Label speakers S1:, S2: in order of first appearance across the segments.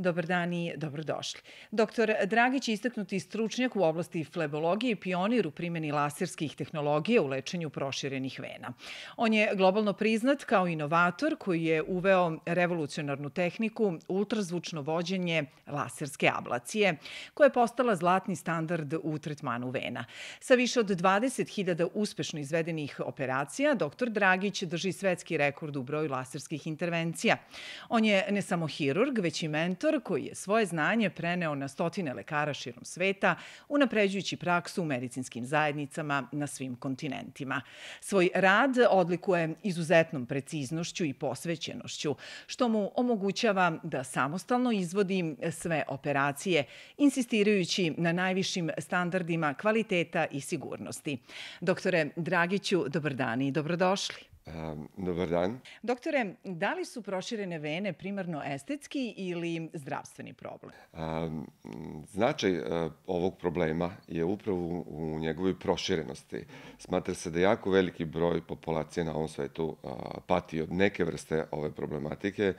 S1: Dobar dan i dobrodošli. Doktor Dragić je istaknuti stručnjak u oblasti flebologije i pionir u primjeni laserskih tehnologija u lečenju proširenih vena. On je globalno priznat kao inovator koji je uveo revolucionarnu tehniku ultrazvučno vođenje laserske ablacije, koja je postala zlatni standard u tretmanu vena. Sa više od 20.000 uspešno izvedenih operacija, doktor Dragić drži svetski rekord u broju laserskih intervencija. On je ne samo hirurg, već i mentor profesor koji je svoje znanje preneo na stotine lekara širom sveta, unapređujući praksu u medicinskim zajednicama na svim kontinentima. Svoj rad odlikuje izuzetnom preciznošću i posvećenošću, što mu omogućava da samostalno izvodi sve operacije, insistirajući na najvišim standardima kvaliteta i sigurnosti. Doktore Dragiću, dobar dan i dobrodošli.
S2: Ehm, dobar dan.
S1: Doktore, da li su proširene vene primarno estetski ili zdravstveni problem?
S2: Ehm, značaj e, ovog problema je upravo u, njegovoj proširenosti. Smatra se da jako veliki broj populacije na ovom svetu e, pati od neke vrste ove problematike.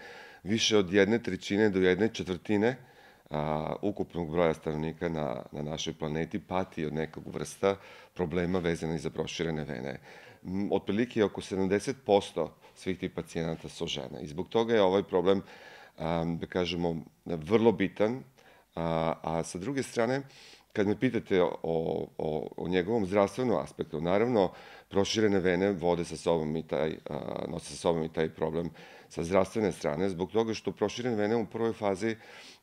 S2: Više od jedne trećine do jedne četvrtine e, ukupnog broja stanovnika na, na našoj planeti pati od nekog vrsta problema vezana i za proširene vene otprilike oko 70% svih tih pacijenata su žene. I zbog toga je ovaj problem, da kažemo, vrlo bitan, a, a sa druge strane, kad me pitate o, o, o njegovom zdravstvenom aspektu, naravno, proširene vene vode sa sobom i taj, a, nose sa sobom i taj problem uh, sa zdravstvene strane, zbog toga što proširene vene u prvoj fazi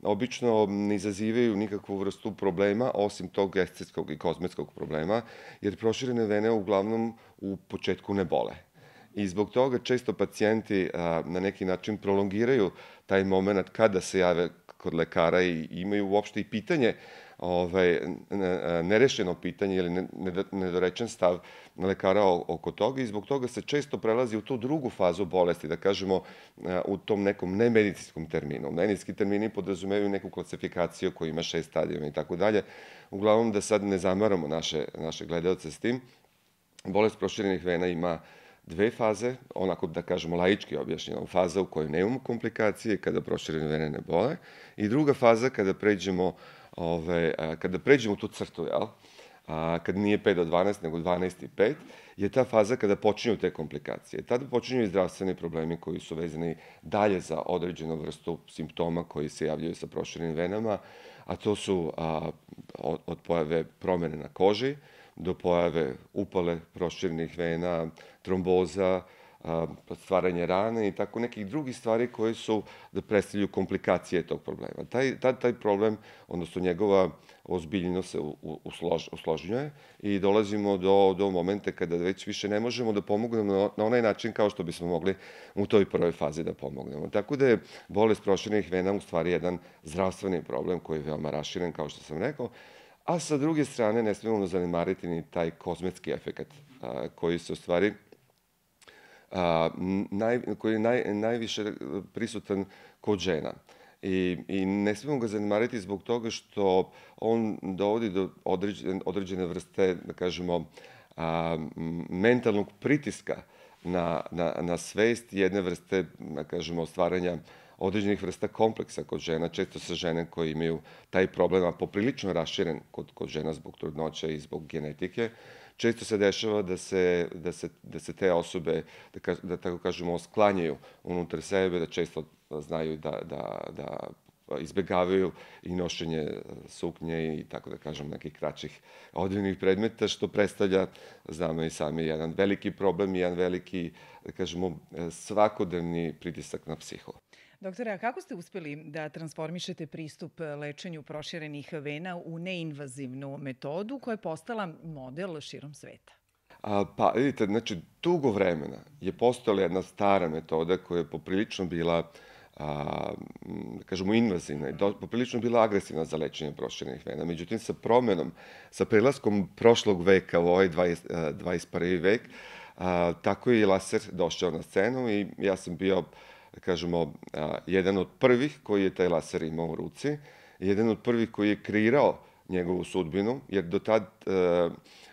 S2: obično ne izazivaju nikakvu vrstu problema, osim tog estetskog i kozmetskog problema, jer proširene vene uglavnom u početku ne bole. I zbog toga često pacijenti a, na neki način prolongiraju taj moment kada se jave kod lekara i imaju uopšte i pitanje ovaj, e, nerešeno pitanje ili nedorečen stav lekara oko toga i zbog toga se često prelazi u tu drugu fazu bolesti, da kažemo e, u tom nekom nemedicinskom terminu. Medicinski termini podrazumevaju neku klasifikaciju koja ima šest stadijuma i tako dalje. Uglavnom da sad ne zamaramo naše, naše gledalce s tim, bolest proširenih vena ima dve faze, onako da kažemo laički objašnjeno, faza u kojoj imamo komplikacije kada proširene vene ne bole i druga faza kada pređemo ove, a, kada pređemo tu crtu, jel, a, kad nije 5 do 12, nego 12 i 5, je ta faza kada počinju te komplikacije. Tada počinju i zdravstveni problemi koji su vezani dalje za određenu vrstu simptoma koji se javljaju sa proširenim venama, a to su a, od, od pojave promene na koži do pojave upale proširenih vena, tromboza, Pa stvaranje rane i tako nekih drugih stvari koje su da predstavljuju komplikacije tog problema. Taj, taj, taj problem, odnosno njegova ozbiljnost se uslož, usložnjuje i dolazimo do, do momente kada već više ne možemo da pomognemo na, na onaj način kao što bismo mogli u toj prvoj fazi da pomognemo. Tako da je bolest proširenih vena u stvari jedan zdravstveni problem koji je veoma raširen, kao što sam rekao, a sa druge strane ne smemo zanemariti ni taj kozmetski efekt koji se u stvari a, naj, koji je naj, najviše prisutan kod žena. I, I ne smemo ga zanemariti zbog toga što on dovodi do određene, određene vrste, da kažemo, a, mentalnog pritiska na, na, na svest jedne vrste, da kažemo, stvaranja određenih vrsta kompleksa kod žena, često sa žene koje imaju taj problem, a poprilično raširen kod, kod žena zbog trudnoća i zbog genetike, uh, često se dešava da se, da se, da se te osobe, da, ka, da tako kažemo, sklanjaju unutar sebe, da često znaju da, da, da izbegavaju i nošenje suknje i tako da kažem nekih kraćih odivnih predmeta, što predstavlja, znamo i sami, jedan veliki problem i jedan veliki, da kažemo, svakodnevni pritisak na psihovo.
S1: Doktore, a kako ste uspeli da transformišete pristup e, lečenju proširenih vena u neinvazivnu metodu koja je postala model širom sveta?
S2: A, pa, vidite, znači, dugo vremena je postojala jedna stara metoda koja je poprilično bila a, da kažemo, invazivna i do, poprilično bila agresivna za lečenje proširenih vena. Međutim, sa promenom, sa prilaskom prošlog veka u ovaj 20, 21. E, vek, a, tako je i laser došao na scenu i ja sam bio da kažemo, a, jedan od prvih koji je taj laser imao u ruci, jedan od prvih koji je kreirao njegovu sudbinu, jer do tad a,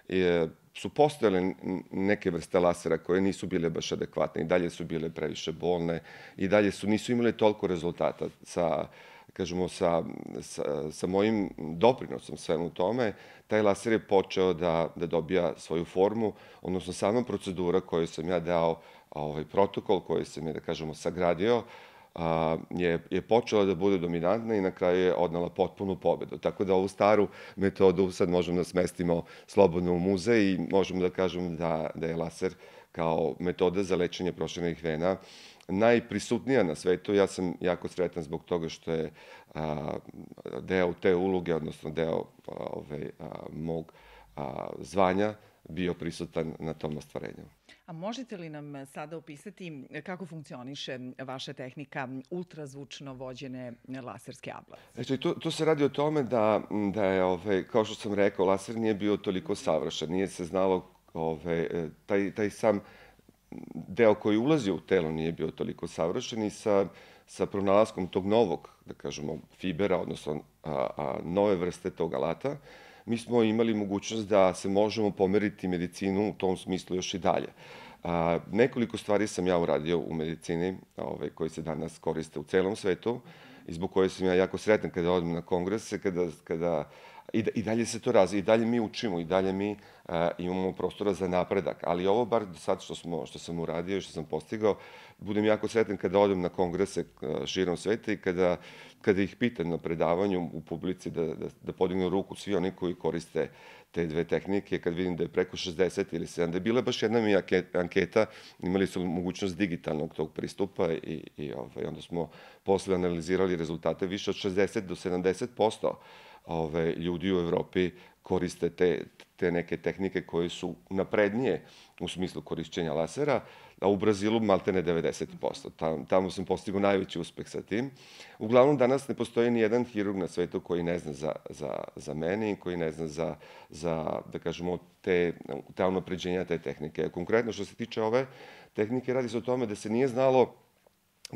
S2: e, je, su postojale neke vrste lasera koje nisu bile baš adekvatne i dalje su bile previše bolne i dalje su nisu imale toliko rezultata sa kažemo, sa, sa, sa mojim doprinosom svemu tome, taj laser je počeo da, da dobija svoju formu, odnosno sama procedura koju sam ja dao ovaj protokol koji se mi da kažemo sagradio a, je, je počela da bude dominantna i na kraju je odnala potpunu pobedu. Tako da ovu staru metodu sad možemo da smestimo slobodno u muzej i možemo da kažemo da, da je laser kao metoda za lečenje proširenih vena najprisutnija na svetu. Ja sam jako sretan zbog toga što je a, deo te uloge, odnosno deo a, ove, ovaj, a, mog a, zvanja, bio prisutan na tom ostvarenju.
S1: A možete li nam sada opisati kako funkcioniše vaša tehnika ultrazvučno vođene laserske ablacije?
S2: Znači, tu, tu se radi o tome da, da je, ove, ovaj, kao što sam rekao, laser nije bio toliko savršen. Nije se znalo ove, ovaj, taj, taj sam deo koji ulazi u telo nije bio toliko savršen i sa, sa pronalaskom tog novog, da kažemo, fibera, odnosno a, a, nove vrste tog alata, uh, mi smo imali mogućnost da se možemo pomeriti medicinu u tom smislu još i dalje. A, nekoliko stvari sam ja uradio u medicini ove, ovaj, koji se danas koriste u celom svetu i zbog koje sam ja jako sretan kada odem na kongrese, kada, kada i, da, i dalje se to razvija, i dalje mi učimo, i dalje mi a, imamo prostora za napredak. Ali ovo bar do sad što, smo, što sam uradio i što sam postigao, budem jako sretan kada odem na kongrese širom sveta i kada, kada ih pitam na predavanju u publici da, da, da podignu ruku svi oni koji koriste te dve tehnike, kad vidim da je preko 60 ili 70, da je bila baš jedna mi anketa, imali su mogućnost digitalnog tog pristupa i, i ovaj, onda smo posle analizirali rezultate, više od 60 do 70% ovaj, ljudi u Evropi koriste te, te neke tehnike koje su naprednije u smislu korišćenja lasera, a u Brazilu maltene 90%. Tam, tamo sam postigao najveći uspeh sa tim. Uglavnom, danas ne postoji ni jedan hirurg na svetu koji ne zna za, za, za mene i koji ne zna za, za da kažemo, te, ta unapređenja te tehnike. Konkretno, što se tiče ove tehnike, radi se o tome da se nije znalo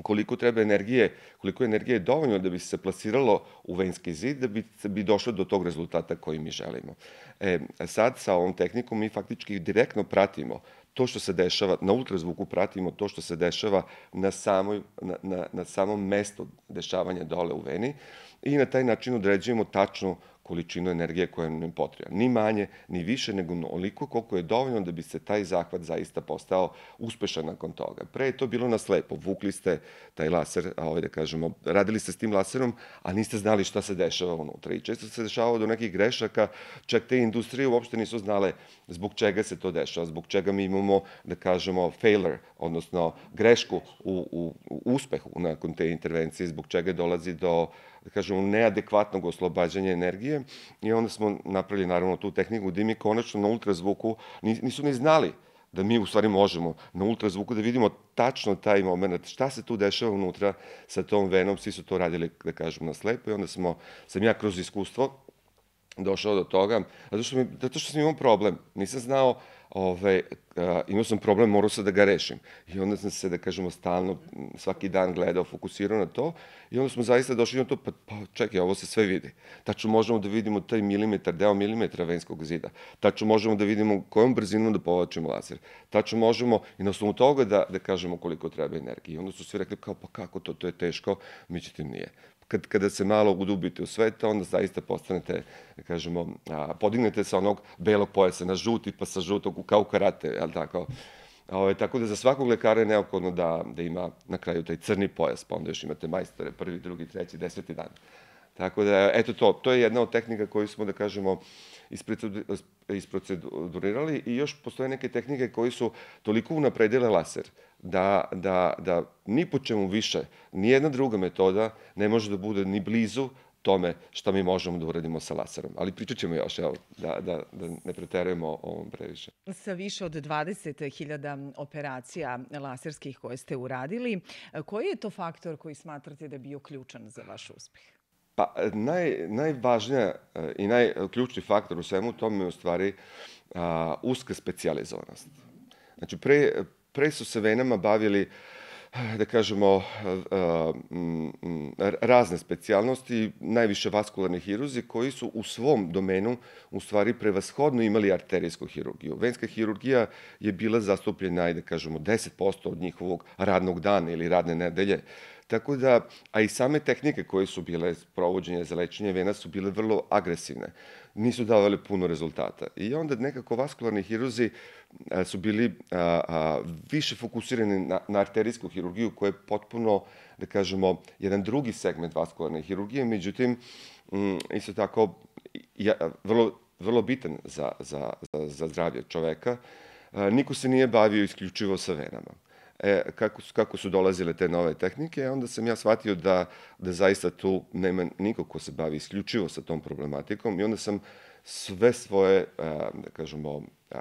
S2: koliko treba energije, koliko energije je dovoljno da bi se plasiralo u venski zid, da bi, bi došlo do tog rezultata koji mi želimo. E, sad sa ovom tehnikom mi faktički direktno pratimo to što se dešava, na ultrazvuku pratimo to što se dešava na, samoj, na, na, na samom mestu dešavanja dole u veni i na taj način određujemo tačno količinu energije koja nam je potrebna. Ni manje, ni više, nego onoliko koliko je dovoljno da bi se taj zahvat zaista postao uspešan nakon toga. Pre je to bilo na slepo. Vukli ste taj laser, a ovaj da kažemo, radili ste s tim laserom, a niste znali šta se dešava unutra. I često se dešavao do nekih grešaka, čak te industrije uopšte nisu znale zbog čega se to dešava, zbog čega mi imamo, da kažemo, failure, odnosno grešku u, u, u uspehu nakon te intervencije, zbog čega dolazi do da kažemo, neadekvatnog oslobađanja energije i onda smo napravili naravno tu tehniku gde mi konačno na ultrazvuku nisu ni znali da mi u stvari možemo na ultrazvuku da vidimo tačno taj moment, šta se tu dešava unutra sa tom venom, svi su to radili, da kažem, na slepo i onda smo, sam ja kroz iskustvo došao do toga, zato što, mi, zato što sam imao problem, nisam znao uh, ove, ovaj, a, imao sam problem, morao sam da ga rešim. I onda sam se, da kažemo, stalno, svaki dan gledao, fokusirao na to. I onda smo zaista došli na to, pa, pa čekaj, ovo se sve vidi. Tačno možemo da vidimo taj milimetar, deo milimetra venskog zida. Tačno možemo da vidimo kojom brzinom da povlačimo laser. Tačno možemo i na osnovu toga da, da kažemo koliko treba energije. I onda su svi rekli, kao, pa kako to, to je teško, mi ćete nije kad, kada se malo udubite u sveta, onda zaista postanete, kažemo, a, podignete sa onog belog pojasa na žuti, pa sa žutog, kao karate, jel tako? Ove, ovaj, tako da za svakog lekara je neophodno da, da ima na kraju taj crni pojas, pa onda još imate majstore, prvi, drugi, treći, deseti dan. Tako da, eto to, to je jedna od tehnika koju smo, da kažemo, ispred isprocedurirali i još postoje neke tehnike koji su toliko unapredile laser da, da, da ni po čemu više, ni jedna druga metoda ne može da bude ni blizu tome šta mi možemo da uradimo sa laserom. Ali pričat ćemo još, evo, da, da, da ne preterujemo ovom previše.
S1: Sa više od 20.000 operacija laserskih koje ste uradili, koji je to faktor koji smatrate da je bio ključan za vaš uspeh?
S2: Pa, naj, najvažnija eh, i najključni eh, faktor u svemu tome je u stvari a, eh, uska specializovanost. Znači, pre, pre su se venama bavili da kažemo, a, m, m, razne specijalnosti, najviše vaskularni hiruzi koji su u svom domenu u stvari prevashodno imali arterijsku hirurgiju. Venska hirurgija je bila zastupljena, da kažemo, 10% od njihovog radnog dana ili radne nedelje. Tako da, a i same tehnike koje su bile provođenje za lečenje vena su bile vrlo agresivne. Nisu davale puno rezultata. I onda nekako vaskularni hiruzi e, su bili a, a, više fokusirani na, na arterijsku hirurgiju koja je potpuno, da kažemo, jedan drugi segment vaskularne hirurgije. Međutim, m, isto tako, ja, vrlo, vrlo bitan za, za, za, za zdravlje čoveka. E, niko se nije bavio isključivo sa venama e, kako, su, kako su dolazile te nove tehnike, onda sam ja shvatio da, da zaista tu nema niko ko se bavi isključivo sa tom problematikom i onda sam sve svoje, a, e, da kažemo, a,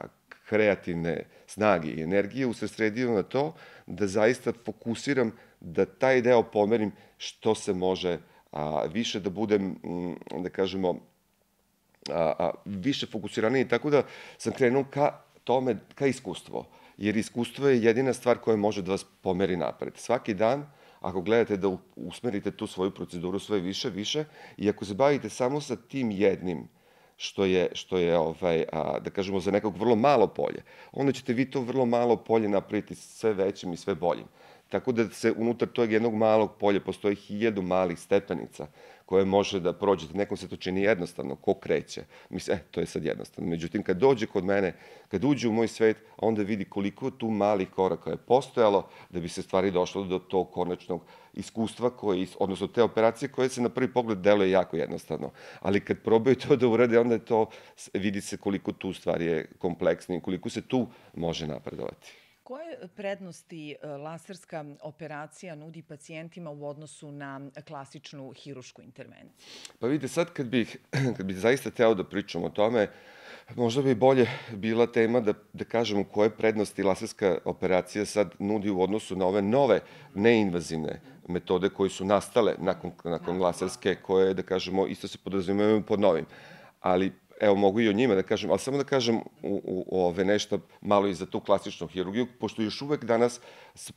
S2: kreativne snage i energije usredio na to da zaista fokusiram da taj deo pomerim što se može a, više da budem, m, mm, da kažemo, a, a, više fokusiraniji, tako da sam krenuo ka tome ka iskustvo. Jer iskustvo je jedina stvar koja može da vas pomeri napred. Svaki dan, ako gledate da usmerite tu svoju proceduru sve više, više, i ako se bavite samo sa tim jednim, što je, što je ovaj, a, da kažemo, za nekog vrlo malo polje, onda ćete vi to vrlo malo polje napraviti sve većim i sve boljim. Tako da se unutar tog jednog malog polja postoji hiljadu malih stepenica koje može da prođete. Nekom se to čini jednostavno, ko kreće. Mislim, e, to je sad jednostavno. Međutim, kad dođe kod mene, kad uđe u moj svet, onda vidi koliko tu malih koraka je postojalo da bi se stvari došlo do tog konačnog iskustva, koji, odnosno te operacije koje se na prvi pogled deluje jako jednostavno. Ali kad probaju to da urade, onda je to, vidi se koliko tu stvar je kompleksna i koliko se tu može napredovati.
S1: Koje prednosti e, laserska operacija nudi pacijentima u odnosu na klasičnu hirušku intervenciju?
S2: Pa vidite, sad kad bih, kad bih zaista teo da pričam o tome, možda bi bolje bila tema da, da kažemo koje prednosti laserska operacija sad nudi u odnosu na ove nove neinvazivne metode koje su nastale nakon, nakon laserske, koje, da kažemo, isto se podrazumevaju pod novim. Ali evo mogu i o njima da kažem, ali samo da kažem u, u, ove nešto malo i za tu klasičnu hirurgiju, pošto još uvek danas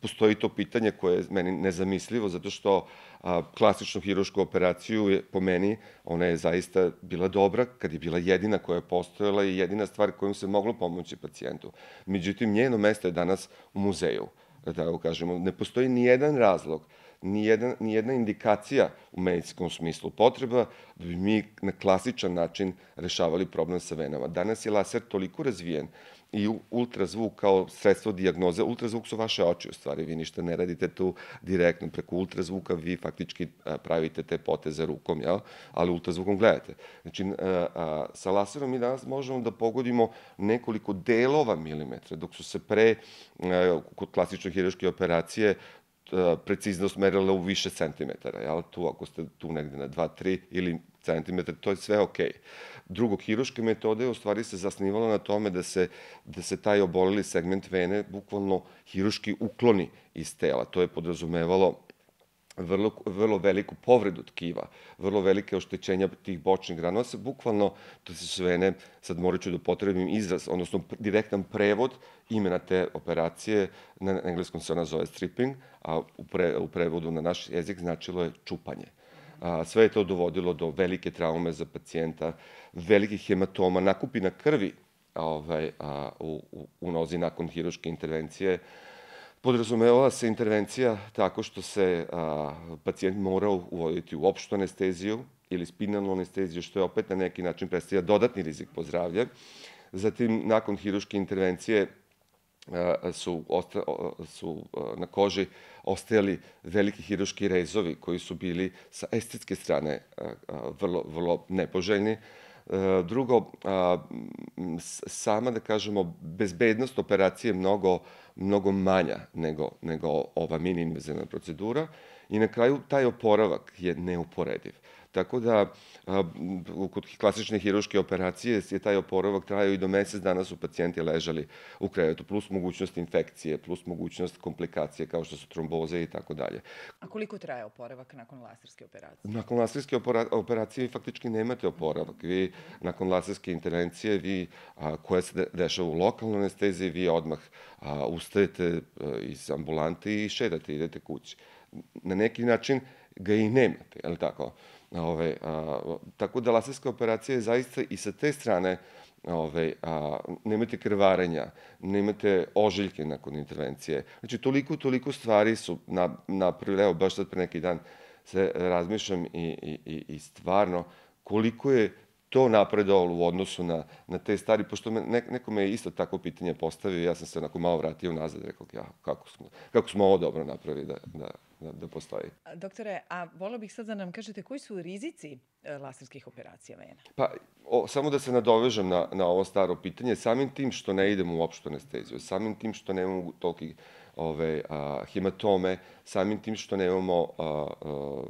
S2: postoji to pitanje koje je meni nezamislivo, zato što a, klasičnu hirušku operaciju, je, po meni, ona je zaista bila dobra kad je bila jedina koja je postojala i jedina stvar kojom se moglo pomoći pacijentu. Međutim, njeno mesto je danas u muzeju da tako kažemo. Ne postoji ni jedan razlog, ni, jedan, ni jedna indikacija u medicinskom smislu potreba da bi mi na klasičan način rešavali problem sa venama. Danas je laser toliko razvijen i ultrazvuk kao sredstvo dijagnoze. Ultrazvuk su vaše oči u stvari, vi ništa ne radite tu direktno preko ultrazvuka, vi faktički e, pravite te poteze rukom, jel? ali ultrazvukom gledate. Znači, e, e, sa laserom mi danas možemo da pogodimo nekoliko delova milimetra, dok su se pre, kod klasične hiraške operacije, preciznost merila u više centimetara, jel? tu ako ste tu negde na 2, 3 ili centimetar, to je sve okej. Okay drugohiruške metode u stvari se zasnivala na tome da se, da se taj oboleli segment vene bukvalno hiruški ukloni iz tela. To je podrazumevalo vrlo, vrlo veliku povredu tkiva, vrlo velike oštećenja tih bočnih granova, se bukvalno, to se vene, sad morat ću da potrebim izraz, odnosno direktan prevod imena te operacije, na engleskom se ona zove stripping, a u, pre, u prevodu na naš jezik značilo je čupanje. A, sve je to dovodilo do velike traume za pacijenta, velikih hematoma, nakupina krvi ovaj, a, u, u, u nozi nakon hiruške intervencije. Podrazumevala se intervencija tako što se a, pacijent morao uvoditi u opštu anesteziju ili spinalnu anesteziju, što je opet na neki način predstavlja dodatni rizik po zdravlje. Zatim, nakon hiruške intervencije, su, osta, su na koži ostajali veliki hiruški rezovi koji su bili sa estetske strane vrlo, vrlo nepoželjni. Drugo, sama, da kažemo, bezbednost operacije je mnogo, mnogo manja nego, nego ova mini invazivna procedura. I na kraju, taj oporavak je neuporediv. Tako da, kod klasične hiruške operacije je taj oporavak trajao i do mesec dana su pacijenti ležali u krevetu, plus mogućnost infekcije, plus mogućnost komplikacije kao što su tromboze i tako dalje.
S1: A koliko traje oporavak nakon laserske operacije?
S2: Nakon laserske operacije vi faktički nemate oporavak. Vi, nakon laserske intervencije, vi, koja se dešava u lokalnoj anesteziji, vi odmah ustajete iz ambulante i šedate, idete kući. Na neki način ga i nemate, je li tako? Ove, a, tako da laserska operacija je zaista i sa te strane ove, a, nemate krvarenja, nemate ožiljke nakon intervencije. Znači, toliko, toliko stvari su na, napravili, evo, baš sad pre neki dan se razmišljam i, i, i, i stvarno koliko je to napredovalo u odnosu na, na te stari, pošto me, ne, neko me je isto tako pitanje postavio, ja sam se onako malo vratio nazad, rekao, ja, kako smo, kako smo ovo dobro napravili da, da, da, da postoji.
S1: Doktore, a volio bih sad da nam kažete koji su rizici e, laserskih operacija vena?
S2: Pa, o, samo da se nadovežem na, na ovo staro pitanje, samim tim što ne idem u opštu anesteziju, samim tim što nemamo toliko ove, a, hematome, samim tim što nemamo a, a,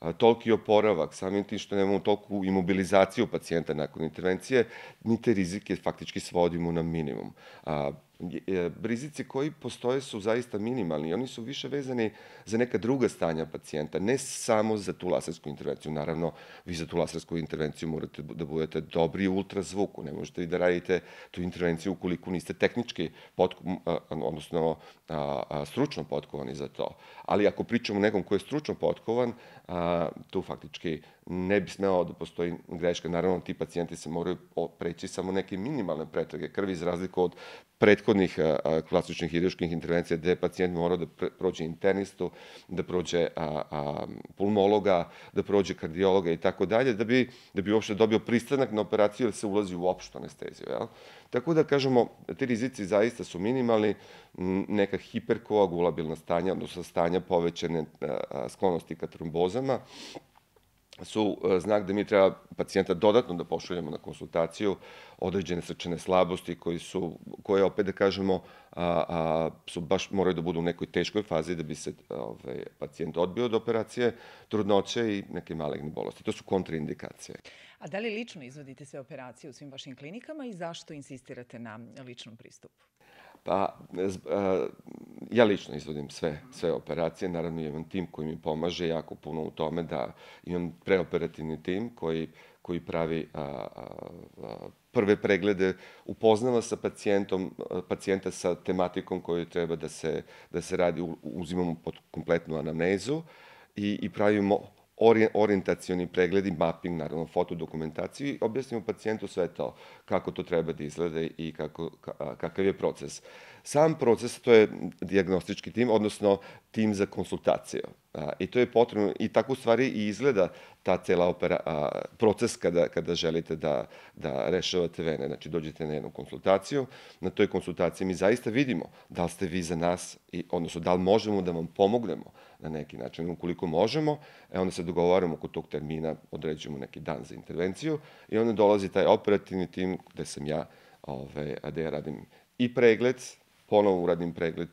S2: a, toliki oporavak, samim tim što nemamo toliku imobilizaciju pacijenta nakon intervencije, mi te rizike faktički svodimo na minimum. A, E, rizici koji postoje su zaista minimalni i oni su više vezani za neka druga stanja pacijenta, ne samo za tu lasersku intervenciju. Naravno, vi za tu lasersku intervenciju morate da budete dobri u ultrazvuku, ne možete i da radite tu intervenciju ukoliko niste tehnički, potku, odnosno stručno potkovani za to. Ali ako pričamo o nekom ko je stručno potkovan, tu faktički ne bi smelo da postoji greška. Naravno, ti pacijenti se moraju preći samo neke minimalne pretrage krvi, iz razliku od prethodnih a, klasičnih hirurških intervencija, gde pacijent mora da prođe internistu, da prođe a, a, pulmologa, da prođe kardiologa i tako dalje, da bi, da bi uopšte dobio pristanak na operaciju ili se ulazi u opštu anesteziju. Jel? Tako da, kažemo, ti rizici zaista su minimalni, neka hiperkoagulabilna stanja, odnosno stanja povećane a, a, sklonosti ka trombozama, su e, znak da mi treba pacijenta dodatno da pošaljemo na konsultaciju određene srčane slabosti koji su, koje opet da kažemo a, a, su baš moraju da budu u nekoj teškoj fazi da bi se ovaj, pacijent odbio od operacije, trudnoće i neke maligne bolesti. To su kontraindikacije.
S1: A da li lično izvodite sve operacije u svim vašim klinikama i zašto insistirate na ličnom pristupu?
S2: Pa, ja lično izvodim sve, sve operacije, naravno imam tim koji mi pomaže jako puno u tome da imam preoperativni tim koji, koji pravi a, a, a, prve preglede, upoznava sa pacijentom, pacijenta sa tematikom koju treba da se, da se radi, uzimamo pod kompletnu anamnezu i, i pravimo orijentacioni pregled i mapping, naravno fotodokumentaciju i objasnimo pacijentu sve to, kako to treba da izgleda i kako, kakav je proces. Sam proces, to je diagnostički tim, odnosno tim za konsultacije. A, I to je potrebno, i tako u stvari i izgleda ta cela opera, a, proces kada, kada želite da, da rešavate vene. Znači, dođete na jednu konsultaciju, na toj konsultaciji mi zaista vidimo da li ste vi za nas, i, odnosno da li možemo da vam pomognemo na neki način. Ukoliko možemo, e, onda se dogovaramo kod tog termina, određujemo neki dan za intervenciju i onda dolazi taj operativni tim gde sam ja, ove, ovaj, gde ja radim i pregled, ponovo uradim pregled,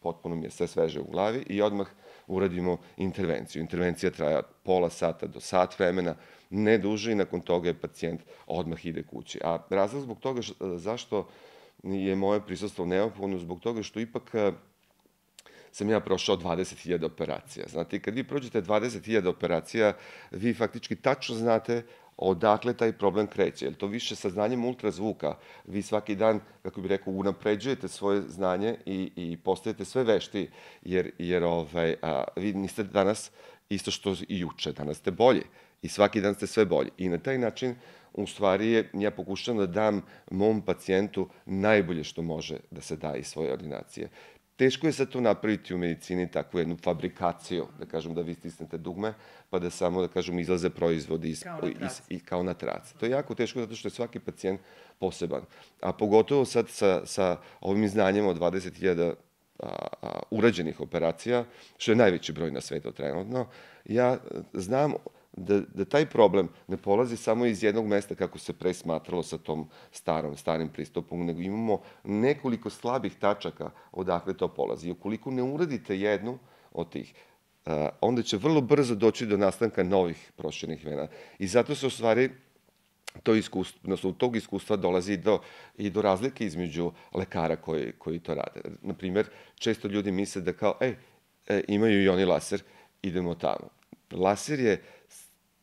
S2: potpuno mi je sve sveže u glavi i odmah uradimo intervenciju. Intervencija traja pola sata do sat vremena, ne duže i nakon toga je pacijent odmah ide kući. A razlog zbog toga š, e, zašto je moje prisustvo neophodno, zbog toga što ipak e, sam ja prošao 20.000 operacija. Znate, kad vi prođete 20.000 operacija, vi faktički tačno znate odakle taj problem kreće. Jer to više sa znanjem ultrazvuka, vi svaki dan, kako bih rekao, unapređujete svoje znanje i, i postajete sve vešti, jer, jer ovaj, a, vi niste danas isto što i juče, danas ste bolji i svaki dan ste sve bolji. I na taj način, u stvari, je, ja pokušam da dam mom pacijentu najbolje što može da se da iz svoje ordinacije teško je sad to napraviti u medicini takvu jednu fabrikaciju, da kažem da vi stisnete dugme, pa da samo, da kažem, izlaze proizvodi iz, kao iz, i kao na traci. To je jako teško zato što je svaki pacijent poseban. A pogotovo sad sa, sa ovim znanjem od 20.000 urađenih operacija, što je najveći broj na svetu trenutno, ja eh, znam da, da taj problem ne polazi samo iz jednog mesta kako se pre smatralo sa tom starom, starim pristupom, nego imamo nekoliko slabih tačaka odakle to polazi. I ukoliko ne uradite jednu od tih, onda će vrlo brzo doći do nastanka novih prošljenih vena. I zato se u stvari to iskustvo, odnosno tog iskustva dolazi do, i do razlike između lekara koji, koji to rade. Naprimer, često ljudi misle da kao, ej, e imaju i oni laser, idemo tamo. Laser je uh,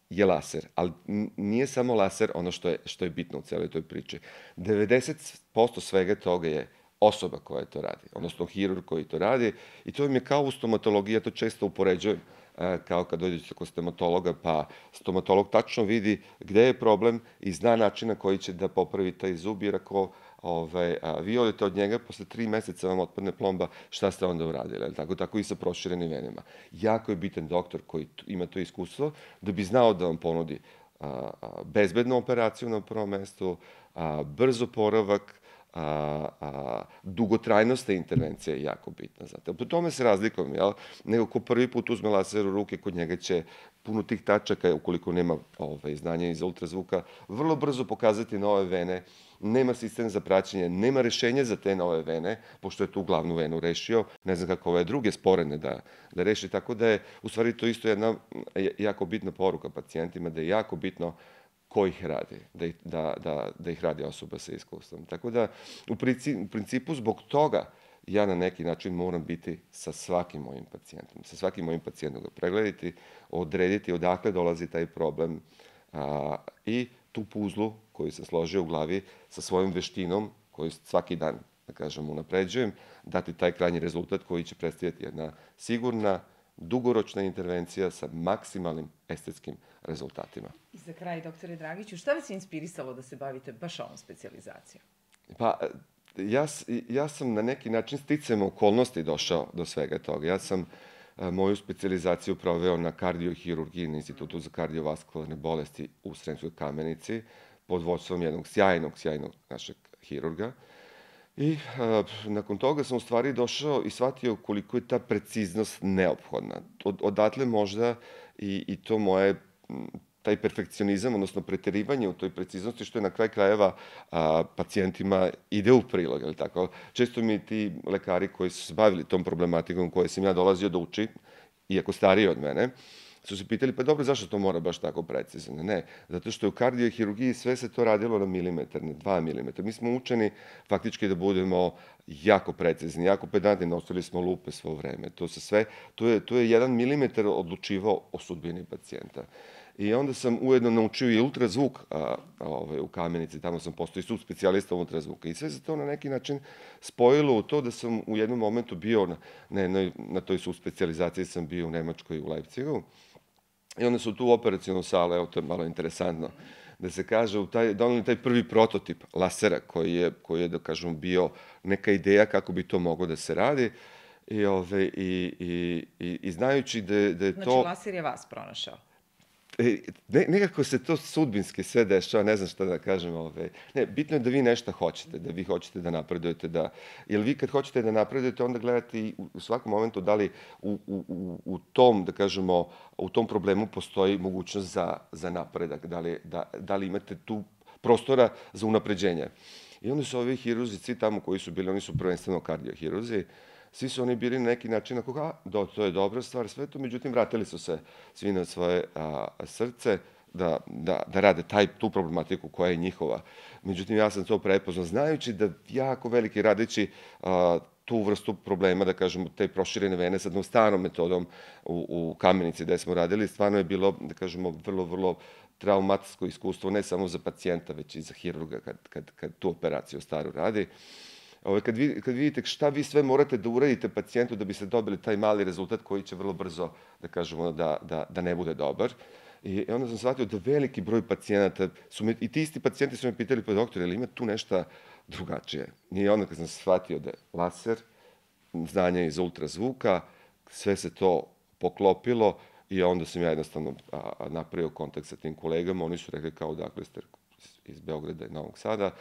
S2: je laser, ali nije samo laser ono što je, što je bitno u cijeloj toj priči. 90% svega toga je osoba koja to radi, odnosno hirur koji to radi i to im je kao u stomatologiji, ja to često upoređujem e, kao kad dođete kod stomatologa, pa stomatolog tačno vidi gde je problem i zna način na koji će da popravi taj zub, jer ako ovaj, a, vi odete od njega, posle tri meseca vam otpadne plomba, šta ste onda uradili, tako, tako i sa proširenim venima. Jako je bitan doktor koji ima to iskustvo, da bi znao da vam ponudi a, a, bezbednu operaciju na prvom mestu, a, poravak, a, a, a, dugotrajnost te intervencije je jako bitna. Zato. Po tome se razlikujem, jel? Nego ko prvi put uzme laser u ruke, kod njega će puno tih tačaka, ukoliko nema ove, ovaj, znanja iz ultrazvuka, vrlo brzo pokazati nove vene, nema sistem za praćenje, nema rešenja za te nove vene, pošto je tu glavnu venu rešio, ne znam kako ove druge sporene da, da reši, tako da je u stvari to isto jedna jako bitna poruka pacijentima, da je jako bitno uh, ko ih radi, da, da, da, da ih radi osoba sa iskustvom. Tako da, u principu, u principu zbog toga ja na neki način moram biti sa svakim mojim pacijentom. Sa svakim mojim pacijentom ga pregledati, odrediti odakle dolazi taj problem a, i tu puzlu koju sam složio u glavi sa svojom veštinom koju svaki dan, da kažem, unapređujem, dati taj krajnji rezultat koji će predstavljati jedna sigurna, dugoročna intervencija sa maksimalnim estetskim rezultatima.
S1: I za kraj, doktore Dragiću, šta vas je inspirisalo da se bavite baš ovom specializacijom?
S2: Pa, ja, ja sam na neki način sticam okolnosti došao do svega toga. Ja sam a, e, moju specializaciju proveo na kardiohirurgiji na Institutu za kardiovaskularne bolesti u Sremskoj kamenici pod vodstvom jednog sjajnog, sjajnog našeg hirurga. Uh, I a, eh, nakon toga sam u stvari došao i shvatio koliko je ta preciznost neophodna. Od, odatle možda i, i to moje taj perfekcionizam, odnosno preterivanje u toj preciznosti, što je na kraj krajeva a, pacijentima ide u prilog, ali tako? Često mi ti lekari koji su se bavili tom problematikom koje sam ja dolazio da uči, iako stariji od mene, su se pitali, pa dobro, zašto to mora baš tako precizno? Ne, zato što je u kardiohirurgiji sve se to radilo na milimetar, na dva milimetra. Mi smo učeni faktički da budemo jako precizni, jako pedantni, nosili smo lupe svo vreme. To, se sve, to, je, to je jedan milimetar odlučivao o sudbini pacijenta. I onda sam ujedno naučio i ultrazvuk a, ovaj, u kamenici, tamo sam postao i sub specijalista ultrazvuka. I sve se to na neki način spojilo u to da sam u jednom momentu bio na, na, jednoj, na toj sub specijalizaciji, sam bio u Nemačkoj u Leipzigu. I onda su tu operacijno sale, evo to je malo interesantno, da se kaže u taj, da je taj prvi prototip lasera koji je, koji je da kažem, bio neka ideja kako bi to moglo da se radi. I, ove, i, i, i, i znajući da, da je znači, to... Znači,
S1: laser je vas pronašao?
S2: E, ne, nekako se to sudbinski sve dešava, ne znam šta da kažem. Ove. Ne, bitno je da vi nešto hoćete, da vi hoćete da napredujete. Da, jer vi kad hoćete da napredujete, onda gledate i u svakom momentu da li u, u, u u tom, da kažemo, u tom problemu postoji mogućnost za, za napredak, da li, da, da li imate tu prostora za unapređenje. I onda su ovi hiruzi, svi tamo koji su bili, oni su prvenstveno kardiohiruzi, uh, svi su oni bili na neki način ako ga, do, to je dobra stvar, sve to, međutim, vratili su se svi na svoje a, srce, da, da, da rade taj, tu problematiku koja je njihova. Međutim, ja sam to prepoznao, znajući da jako veliki radeći a, tu vrstu problema, da kažemo, te proširene vene sa jednom starom metodom u, u kamenici gde smo radili, stvarno je bilo, da kažemo, vrlo, vrlo traumatsko iskustvo, ne samo za pacijenta, već i za hirurga kad, kad, kad tu operaciju staru radi. Uh, Ovo, ovaj, kad, vi, kad vidite šta vi sve morate da uradite pacijentu da biste dobili taj mali rezultat koji će vrlo brzo, da kažemo, da, da, da ne bude dobar. I onda sam shvatio da veliki broj pacijenata, su me, i ti isti pacijenti su me pitali, pa doktor, ali ima tu nešta drugačije? I onda kad sam shvatio da je laser, znanje iz ultrazvuka, sve se to poklopilo i onda sam ja jednostavno a, napravio kontakt sa tim kolegama, oni su rekli kao dakle ste iz Beograda i Novog Sada,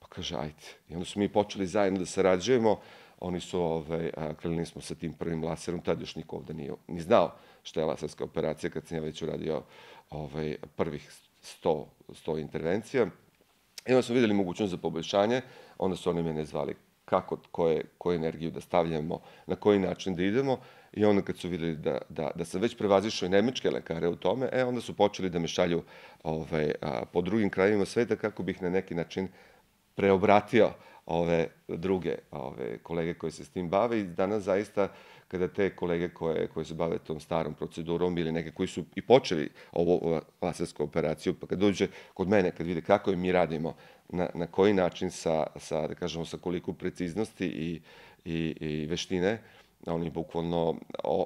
S2: Pa kaže, ajde. I onda smo mi počeli zajedno da sarađujemo, oni su, ovaj, krenuli smo sa tim prvim laserom, tad još niko ovde nije ni znao šta je laserska operacija, kad sam ja već uradio ovaj, prvih 100, 100 intervencija. I onda smo videli mogućnost za poboljšanje, onda su oni mene zvali kako, koje, koju energiju da stavljamo, na koji način da idemo. I onda kad su videli da, da, da sam već prevazišao i nemačke lekare u tome, e, onda su počeli da me šalju ovaj, a, po drugim krajevima sveta kako bih na neki način preobratio ove druge ove kolege koji se s tim bave i danas zaista kada te kolege koje, koje se bave tom starom procedurom ili neke koji su i počeli ovu lasersku operaciju, pa kad dođe kod mene, kad vide kako mi radimo, na, na koji način sa, sa, da kažemo, sa koliko preciznosti i, i, i veštine, oni bukvalno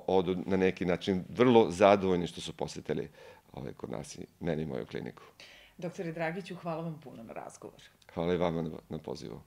S2: odu na neki način vrlo zadovoljni što su posetili ovaj, kod nas i meni i moju kliniku.
S1: Doktore Dragiću, hvala vam puno na razgovor.
S2: Hvala i vama na pozivu.